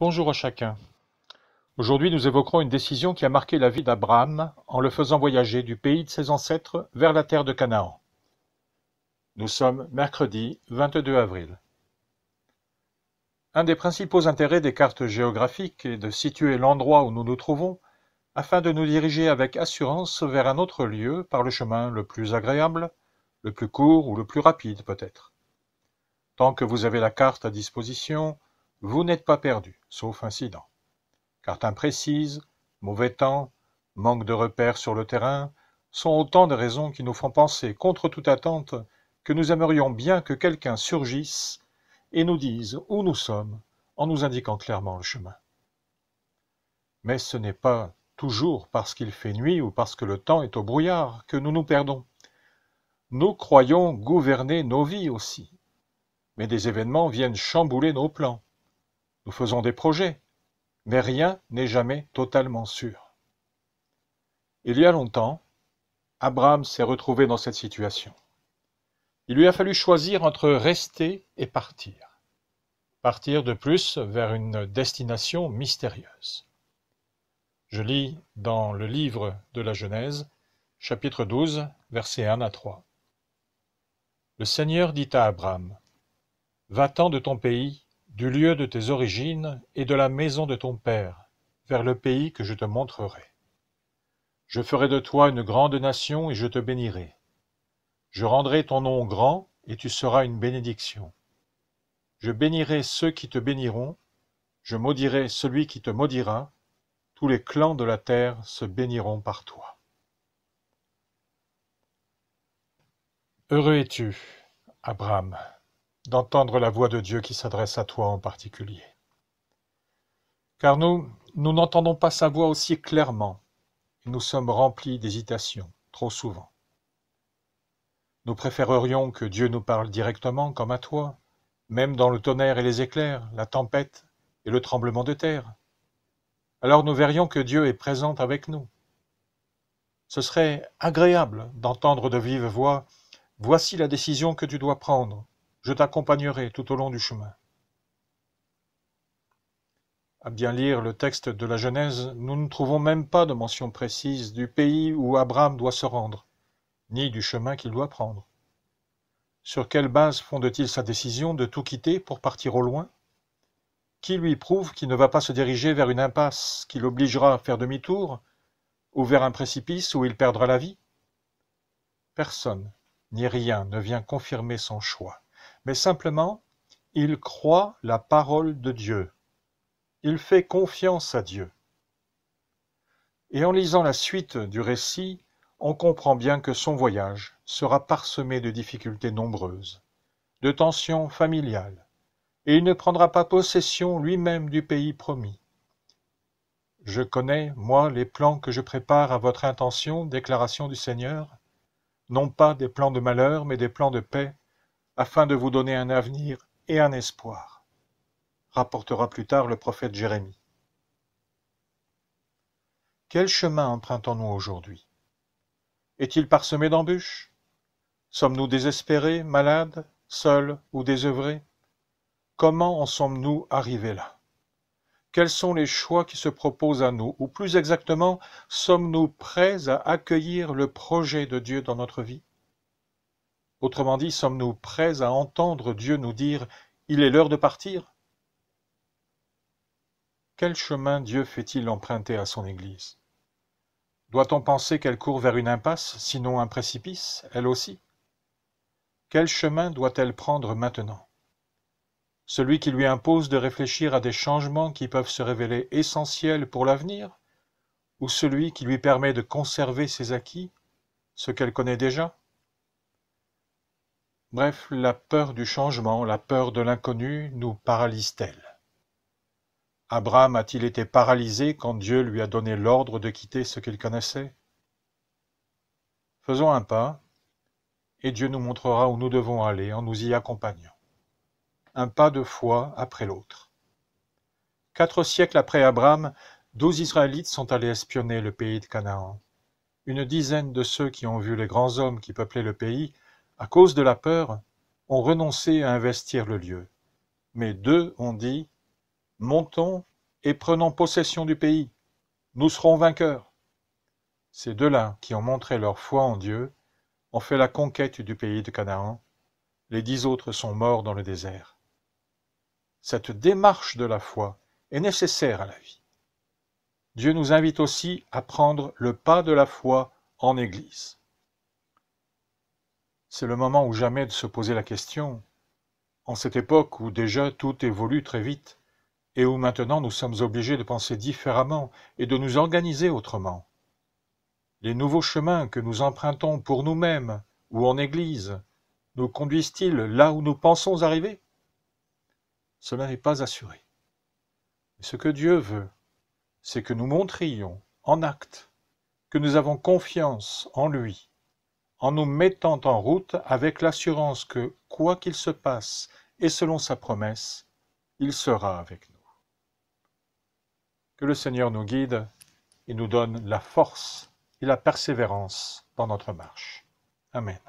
Bonjour à chacun. Aujourd'hui, nous évoquerons une décision qui a marqué la vie d'Abraham en le faisant voyager du pays de ses ancêtres vers la terre de Canaan. Nous sommes mercredi 22 avril. Un des principaux intérêts des cartes géographiques est de situer l'endroit où nous nous trouvons afin de nous diriger avec assurance vers un autre lieu par le chemin le plus agréable, le plus court ou le plus rapide peut-être. Tant que vous avez la carte à disposition, vous n'êtes pas perdu, sauf incident. Carte imprécise, mauvais temps, manque de repères sur le terrain sont autant de raisons qui nous font penser, contre toute attente, que nous aimerions bien que quelqu'un surgisse et nous dise où nous sommes en nous indiquant clairement le chemin. Mais ce n'est pas toujours parce qu'il fait nuit ou parce que le temps est au brouillard que nous nous perdons. Nous croyons gouverner nos vies aussi, mais des événements viennent chambouler nos plans faisons des projets, mais rien n'est jamais totalement sûr. Il y a longtemps, Abraham s'est retrouvé dans cette situation. Il lui a fallu choisir entre rester et partir. Partir de plus vers une destination mystérieuse. Je lis dans le livre de la Genèse, chapitre 12, versets 1 à 3. Le Seigneur dit à Abraham, Va-t'en de ton pays du lieu de tes origines et de la maison de ton père, vers le pays que je te montrerai. Je ferai de toi une grande nation et je te bénirai. Je rendrai ton nom grand et tu seras une bénédiction. Je bénirai ceux qui te béniront, je maudirai celui qui te maudira, tous les clans de la terre se béniront par toi. Heureux es-tu, Abraham, d'entendre la voix de Dieu qui s'adresse à toi en particulier. Car nous, nous n'entendons pas sa voix aussi clairement, et nous sommes remplis d'hésitation, trop souvent. Nous préférerions que Dieu nous parle directement, comme à toi, même dans le tonnerre et les éclairs, la tempête et le tremblement de terre. Alors nous verrions que Dieu est présent avec nous. Ce serait agréable d'entendre de vive voix Voici la décision que tu dois prendre. Je t'accompagnerai tout au long du chemin. À bien lire le texte de la Genèse, nous ne trouvons même pas de mention précise du pays où Abraham doit se rendre, ni du chemin qu'il doit prendre. Sur quelle base fonde-t-il sa décision de tout quitter pour partir au loin Qui lui prouve qu'il ne va pas se diriger vers une impasse qui l'obligera à faire demi-tour, ou vers un précipice où il perdra la vie Personne, ni rien ne vient confirmer son choix mais simplement il croit la parole de Dieu. Il fait confiance à Dieu. Et en lisant la suite du récit, on comprend bien que son voyage sera parsemé de difficultés nombreuses, de tensions familiales, et il ne prendra pas possession lui-même du pays promis. Je connais, moi, les plans que je prépare à votre intention, déclaration du Seigneur, non pas des plans de malheur, mais des plans de paix afin de vous donner un avenir et un espoir, rapportera plus tard le prophète Jérémie. Quel chemin empruntons-nous aujourd'hui Est-il parsemé d'embûches Sommes-nous désespérés, malades, seuls ou désœuvrés Comment en sommes-nous arrivés là Quels sont les choix qui se proposent à nous Ou plus exactement, sommes-nous prêts à accueillir le projet de Dieu dans notre vie Autrement dit, sommes-nous prêts à entendre Dieu nous dire Il est l'heure de partir Quel chemin Dieu fait-il emprunter à son Église Doit-on penser qu'elle court vers une impasse, sinon un précipice, elle aussi Quel chemin doit-elle prendre maintenant Celui qui lui impose de réfléchir à des changements qui peuvent se révéler essentiels pour l'avenir Ou celui qui lui permet de conserver ses acquis, ce qu'elle connaît déjà Bref, la peur du changement, la peur de l'inconnu nous paralyse-t-elle Abraham a-t-il été paralysé quand Dieu lui a donné l'ordre de quitter ce qu'il connaissait Faisons un pas, et Dieu nous montrera où nous devons aller en nous y accompagnant. Un pas de foi après l'autre. Quatre siècles après Abraham, douze Israélites sont allés espionner le pays de Canaan. Une dizaine de ceux qui ont vu les grands hommes qui peuplaient le pays à cause de la peur, ont renoncé à investir le lieu. Mais deux ont dit Montons et prenons possession du pays. Nous serons vainqueurs. Ces deux-là, qui ont montré leur foi en Dieu, ont fait la conquête du pays de Canaan. Les dix autres sont morts dans le désert. Cette démarche de la foi est nécessaire à la vie. Dieu nous invite aussi à prendre le pas de la foi en Église. C'est le moment ou jamais de se poser la question, en cette époque où déjà tout évolue très vite, et où maintenant nous sommes obligés de penser différemment et de nous organiser autrement. Les nouveaux chemins que nous empruntons pour nous-mêmes ou en Église nous conduisent-ils là où nous pensons arriver Cela n'est pas assuré. Mais ce que Dieu veut, c'est que nous montrions en acte que nous avons confiance en lui en nous mettant en route avec l'assurance que, quoi qu'il se passe et selon sa promesse, il sera avec nous. Que le Seigneur nous guide et nous donne la force et la persévérance dans notre marche. Amen.